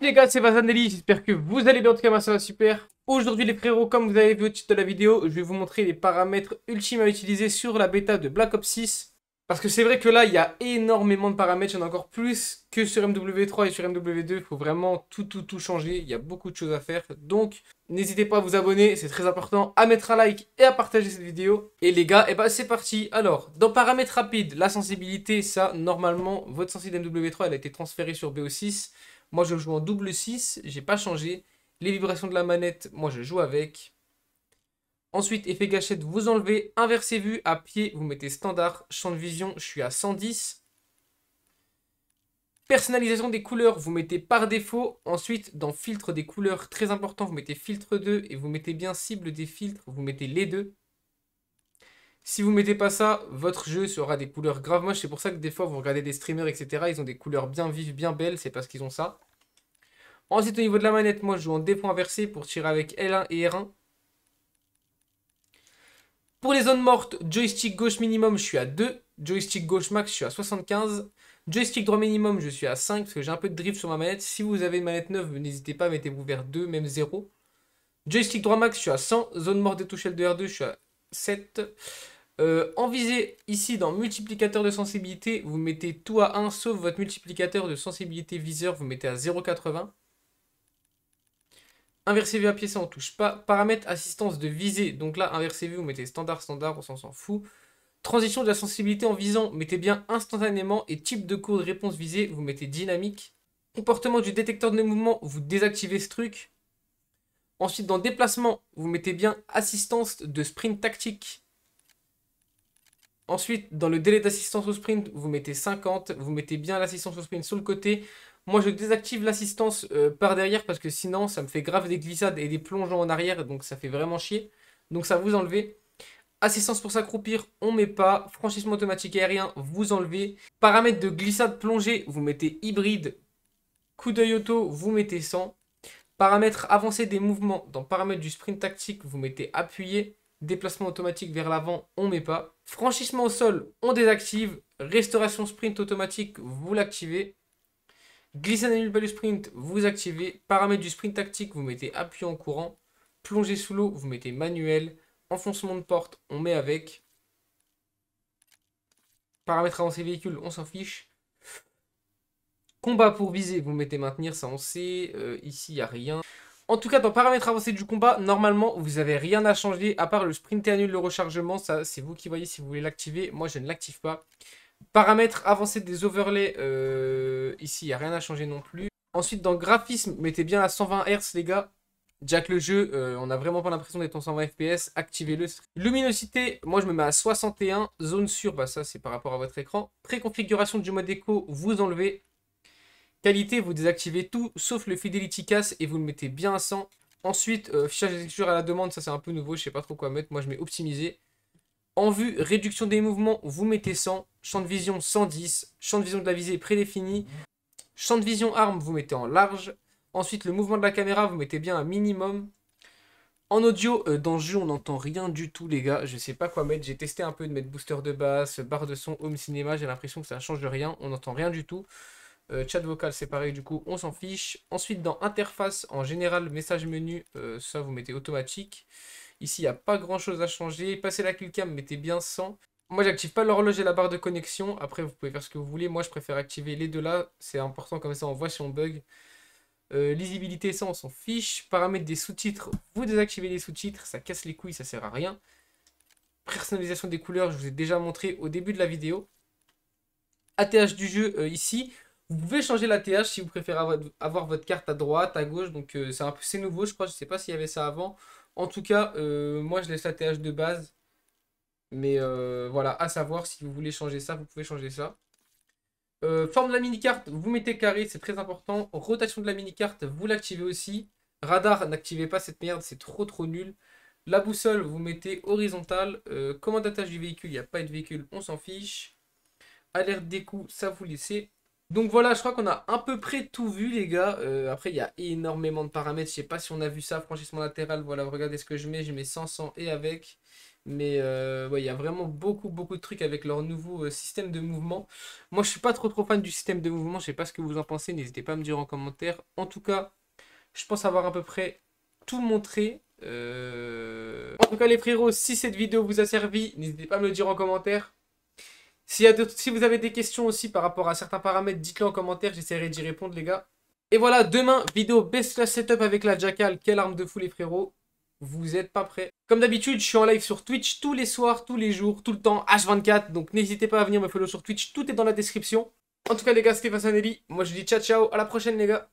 les gars, c'est Vazanelli, j'espère que vous allez bien, en tout cas ça va super. Aujourd'hui les frérots, comme vous avez vu au titre de la vidéo, je vais vous montrer les paramètres ultimes à utiliser sur la bêta de Black Ops 6. Parce que c'est vrai que là, il y a énormément de paramètres, il y en a encore plus que sur MW3 et sur MW2. Il faut vraiment tout, tout, tout changer, il y a beaucoup de choses à faire. Donc, n'hésitez pas à vous abonner, c'est très important, à mettre un like et à partager cette vidéo. Et les gars, et eh ben c'est parti Alors, dans paramètres rapides, la sensibilité, ça, normalement, votre sensibilité MW3, elle a été transférée sur BO6. Moi, je joue en double 6, j'ai pas changé. Les vibrations de la manette, moi, je joue avec. Ensuite, effet gâchette, vous enlevez. Inversez vue à pied, vous mettez standard. Champ de vision, je suis à 110. Personnalisation des couleurs, vous mettez par défaut. Ensuite, dans filtre des couleurs, très important, vous mettez filtre 2 et vous mettez bien cible des filtres, vous mettez les deux. Si vous mettez pas ça, votre jeu sera des couleurs grave moches. C'est pour ça que des fois, vous regardez des streamers, etc. Ils ont des couleurs bien vives, bien belles. C'est parce qu'ils ont ça. Ensuite, au niveau de la manette, moi, je joue en D inversé pour tirer avec L1 et R1. Pour les zones mortes, joystick gauche minimum, je suis à 2. Joystick gauche max, je suis à 75. Joystick droit minimum, je suis à 5 parce que j'ai un peu de drift sur ma manette. Si vous avez une manette neuve, n'hésitez pas, mettez-vous vers 2, même 0. Joystick droit max, je suis à 100. Zone morte des touches L2R2, je suis à 7. Euh, en visée, ici dans multiplicateur de sensibilité, vous mettez tout à 1 sauf votre multiplicateur de sensibilité viseur, vous mettez à 0,80. Inversé vue à pied, ça on touche pas. Paramètres assistance de visée, donc là inversé vue, vous mettez standard, standard, on s'en fout. Transition de la sensibilité en visant, mettez bien instantanément et type de cours de réponse visée, vous mettez dynamique. Comportement du détecteur de mouvement, vous désactivez ce truc. Ensuite, dans déplacement, vous mettez bien assistance de sprint tactique. Ensuite, dans le délai d'assistance au sprint, vous mettez 50. Vous mettez bien l'assistance au sprint sur le côté. Moi, je désactive l'assistance euh, par derrière parce que sinon, ça me fait grave des glissades et des plongeons en arrière. Donc, ça fait vraiment chier. Donc, ça vous enlevez. Assistance pour s'accroupir, on met pas. Franchissement automatique aérien, vous enlevez. Paramètres de glissade plongée, vous mettez hybride. Coup d'œil auto, vous mettez 100. Paramètres avancés des mouvements. Dans paramètres du sprint tactique, vous mettez appuyé. Déplacement automatique vers l'avant, on met pas. Franchissement au sol, on désactive. Restauration sprint automatique, vous l'activez. Glissade nulle du sprint, vous activez. Paramètres du sprint tactique, vous mettez appuyé en courant. Plongée sous l'eau, vous mettez manuel. Enfoncement de porte, on met avec. Paramètres avancés véhicule, on s'en fiche. Combat pour viser, vous mettez maintenir, ça on sait. Euh, ici, il n'y a rien. En tout cas, dans paramètres avancés du combat, normalement, vous n'avez rien à changer à part le sprint et annule le rechargement. Ça, c'est vous qui voyez si vous voulez l'activer. Moi, je ne l'active pas. Paramètres avancés des overlays, euh, ici, il n'y a rien à changer non plus. Ensuite, dans graphisme, mettez bien à 120 Hz, les gars. Jack le jeu, euh, on n'a vraiment pas l'impression d'être en 120 FPS, activez-le. Luminosité, moi je me mets à 61. Zone sur, bah ça c'est par rapport à votre écran. Préconfiguration du mode écho, vous enlevez. Qualité, vous désactivez tout sauf le Fidelity CAS et vous le mettez bien à 100. Ensuite, euh, fichage des à la demande, ça c'est un peu nouveau, je sais pas trop quoi mettre. Moi je mets optimisé. En vue, réduction des mouvements, vous mettez 100. Champ de vision 110. Champ de vision de la visée prédéfini. Champ de vision arme, vous mettez en large. Ensuite, le mouvement de la caméra, vous mettez bien un minimum. En audio, euh, dans le jeu, on n'entend rien du tout, les gars. Je sais pas quoi mettre. J'ai testé un peu de mettre booster de basse, barre de son, home cinéma. J'ai l'impression que ça ne change rien. On n'entend rien du tout. Euh, chat vocal, c'est pareil, du coup, on s'en fiche. Ensuite, dans interface, en général, message menu, euh, ça, vous mettez automatique. Ici, il n'y a pas grand-chose à changer. Passer la killcam, mettez bien 100. Moi, j'active pas l'horloge et la barre de connexion. Après, vous pouvez faire ce que vous voulez. Moi, je préfère activer les deux là. C'est important, comme ça, on voit si on bug. Euh, lisibilité, ça, on s'en fiche. Paramètres des sous-titres, vous désactivez les sous-titres. Ça casse les couilles, ça sert à rien. Personnalisation des couleurs, je vous ai déjà montré au début de la vidéo. ATH du jeu, ici, vous pouvez changer la TH si vous préférez avoir votre carte à droite, à gauche. Donc euh, c'est un peu c'est nouveau, je crois. Je sais pas s'il y avait ça avant. En tout cas, euh, moi je laisse la TH de base. Mais euh, voilà, à savoir si vous voulez changer ça, vous pouvez changer ça. forme de la mini-carte, vous mettez carré, c'est très important. Rotation de la mini-carte, vous l'activez aussi. Radar, n'activez pas cette merde, c'est trop trop nul. La boussole, vous mettez horizontale. commande d'attache du véhicule, il n'y a pas de véhicule, on s'en fiche. Alerte des coups, ça vous laissez donc voilà, je crois qu'on a à peu près tout vu, les gars. Euh, après, il y a énormément de paramètres. Je sais pas si on a vu ça, franchissement latéral. Voilà, regardez ce que je mets. Je mets 100 et avec. Mais euh, il y a vraiment beaucoup, beaucoup de trucs avec leur nouveau euh, système de mouvement. Moi, je suis pas trop, trop fan du système de mouvement. Je sais pas ce que vous en pensez. N'hésitez pas à me dire en commentaire. En tout cas, je pense avoir à peu près tout montré. En tout cas, les frérots, si cette vidéo vous a servi, n'hésitez pas à me le dire en commentaire. Si, vous avez des questions aussi par rapport à certains paramètres, dites-le en commentaire, j'essaierai d'y répondre les gars. Et voilà, demain, vidéo best class setup avec la Jackal. Quelle arme de fou les frérots vous êtes pas prêts. Comme d'habitude, je suis en live sur Twitch tous les soirs, tous les jours, tout le temps, H24. Donc n'hésitez pas à venir me follow sur Twitch, tout est dans la description. En tout cas les gars, c'était Fassanelli, Moi je dis ciao ciao, à la prochaine les gars.